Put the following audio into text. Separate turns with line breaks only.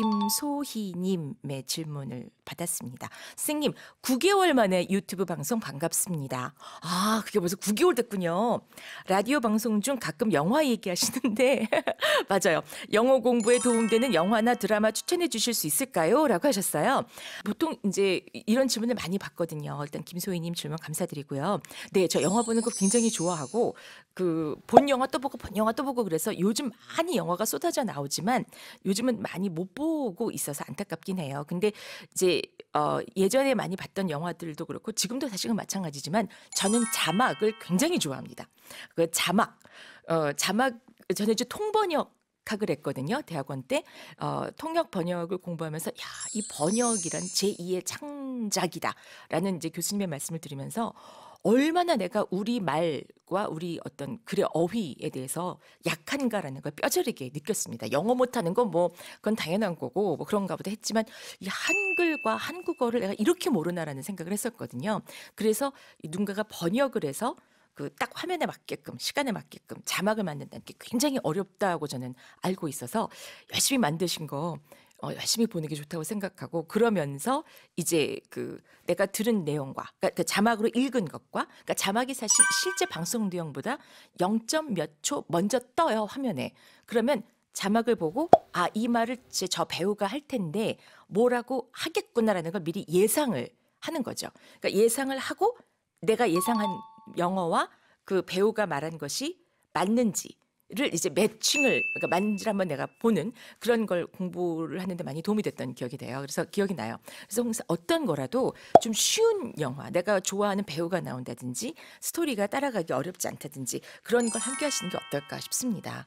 김소희님의 질문을 받았습니다. 선생님, 9개월 만에 유튜브 방송 반갑습니다. 아, 그게 벌써 9개월 됐군요. 라디오 방송 중 가끔 영화 얘기하시는데, 맞아요. 영어 공부에 도움되는 영화나 드라마 추천해 주실 수 있을까요? 라고 하셨어요. 보통 이제 이런 질문을 많이 받거든요. 일단 김소희님 질문 감사드리고요. 네, 저 영화 보는 거 굉장히 좋아하고, 그, 본 영화 또 보고, 본 영화 또 보고 그래서 요즘 많이 영화가 쏟아져 나오지만 요즘은 많이 못 보고 들오고 있어서 안타깝긴 해요. 근데 이제 어 예전에 많이 봤던 영화들도 그렇고 지금도 사실은 마찬가지지만 저는 자막을 굉장히 좋아합니다. 그 자막 어 자막 전에 이제 통번역 학을 했거든요. 대학원 때 어, 통역 번역을 공부하면서 야, 이 번역이란 제2의 창작이다라는 이제 교수님의 말씀을 드리면서 얼마나 내가 우리 말과 우리 어떤 글의 어휘에 대해서 약한가라는 걸 뼈저리게 느꼈습니다. 영어 못하는 건 뭐 그건 당연한 거고 뭐 그런가 보다 했지만 이 한글과 한국어를 내가 이렇게 모르나라는 생각을 했었거든요. 그래서 누군가가 번역을 해서 그 딱 화면에 맞게끔 시간에 맞게끔 자막을 만든다는 게 굉장히 어렵다고 저는 알고 있어서 열심히 만드신 거 어, 열심히 보는 게 좋다고 생각하고 그러면서 이제 그 내가 들은 내용과 그러니까 그 자막으로 읽은 것과 그러니까 자막이 사실 실제 방송 내용보다 0. 몇 초 먼저 떠요 화면에 그러면 자막을 보고 아 이 말을 이제 저 배우가 할 텐데 뭐라고 하겠구나라는 걸 미리 예상을 하는 거죠. 그러니까 예상을 하고 내가 예상한 영어와 그 배우가 말한 것이 맞는지 를 이제 매칭을 그러니까 만질 한번 내가 보는 그런 걸 공부를 하는데 많이 도움이 됐던 기억이 돼요. 그래서 기억이 나요. 그래서 항상 어떤 거라도 좀 쉬운 영화, 내가 좋아하는 배우가 나온다든지 스토리가 따라가기 어렵지 않다든지 그런 걸 함께 하시는 게 어떨까 싶습니다.